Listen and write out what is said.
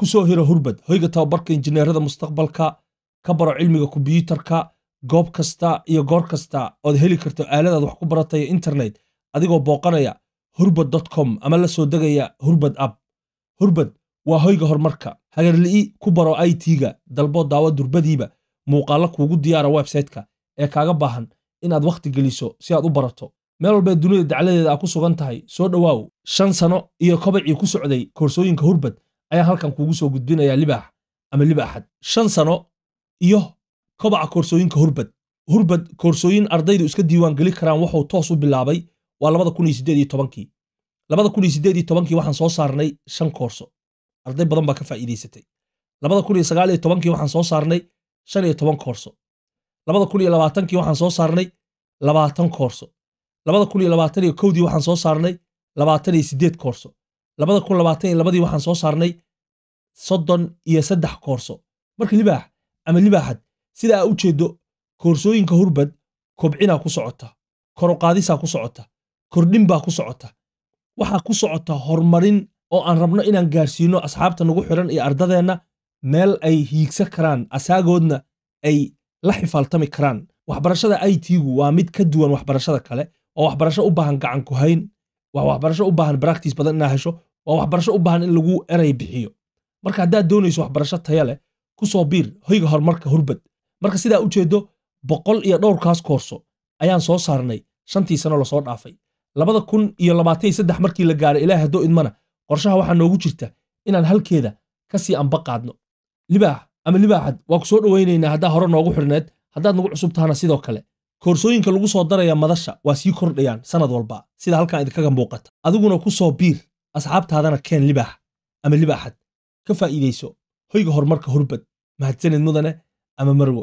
kusoo hiro hurbad hoyga tababarka injineerada mustaqbalka ka baro cilmiga kombyuutarka goob kasta iyo goor kasta ood heli karto aaladaad wax ku barataya internet adigoo booqanaya hurbad com ama la soo degaya hurbad ab hurbad waa hoyga horumarka hagarli'i ku baro i t-ga dalboo daawo durbadiiba muuqaalla kuugu diyaara websayte ee kaaga baahan inaad wakhti geliso si aad u barato meel walbae dunida dacladeeda aa ku sugan tahay soo dhowaaw shan sano iyo kobacii ku socday koorsooyinka hurbad ayaan halkan kuugu soo gudbinayaa libaax ama libaaxad shan sano iyo kobaca koorsooyinka hurbad hurbad koorsooyin ardaydu iska diiwaangeli karaan waxuu toos u bilaabay waa labada kun iyo sideed iyo tobankii labada kun iyo sideed iyo tobankii waxaan soo saarnay shan koorso arday badan baa ka faa'iidaysatay labada kun iyo sagaal iyo tobankii waxaan soo saarnay shan iyo toban koorso labada kun iyo labaatankii waxaan soo saarnay labaatan koorso labada kun iyo labaatan iyo kowdii waxaan soo saarnay labaatan iyo sideed koorso labada kun labaatan iyo labadii waxaan soo saarnay soddon iyo saddex koorso marka libaax ama libaaxad sida aa u jeeddo koorsooyinka hurbad kobcinaa ku socota koroqaadisaa ku socota kordhin baa ku socota waxaa ku socota horumarin oo aan rabno inaan gaarsiino asxaabta nagu xiran iyo ardadeenna meel ay hiigsa karaan asaagoodna ay la xifaaltami karaan waxbarashada i t-gu waa mid ka duwan waxbarashada kale oo waxbarasho u baahan gacanku hayn waa waxbarasho u baahan baraktiis badan inaa hesho waa waxbarasho u baahan in lagu eray bixiyo marka haddaad doonayso waxbarasho taya leh ku soo biir hoyga horumarka hurbad marka sidaa u jeedo boqol iyo dhowrkaas koorso ayaan soo saarnay shantii sano lasoo dhaafay labada kun iyo labaatan iyo saddex markii la gaaray ilaahay haddoo idmana qorshaha waxaa noogu jirta inaan halkeeda ka sii anba libaax ama libaaxad waa ku soo dhowaynaynaa haddaa hore noogu xidhneed haddaad nagu cusub tahana sidoo kale koorsooyinka lagu soo daraya madasha waa sii kordhayaan sanad walba sida halkaan idinkaga muuqata adiguna ku soo biir asxaabtaadana keen libaax ama libaaxad ka faa'iidayso hoyga horumarka hurbad mahadsanid mudane ama marwo